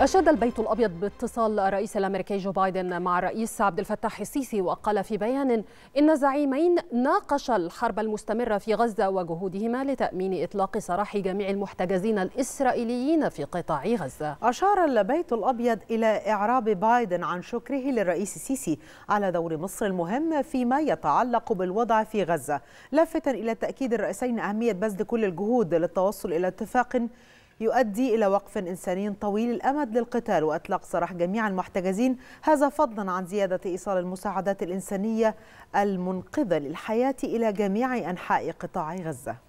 أشاد البيت الأبيض باتصال الرئيس الأمريكي جو بايدن مع الرئيس عبد الفتاح السيسي وقال في بيان إن الزعيمين ناقشا الحرب المستمرة في غزة وجهودهما لتأمين إطلاق سراح جميع المحتجزين الإسرائيليين في قطاع غزة أشار البيت الأبيض إلى إعراب بايدن عن شكره للرئيس السيسي على دور مصر المهم فيما يتعلق بالوضع في غزة لافتا إلى تأكيد الرئيسين أهمية بذل كل الجهود للتوصل إلى اتفاق يؤدي إلى وقف إنساني طويل الأمد للقتال وإطلاق سراح جميع المحتجزين هذا فضلا عن زيادة إيصال المساعدات الإنسانية المنقذة للحياة إلى جميع أنحاء قطاع غزة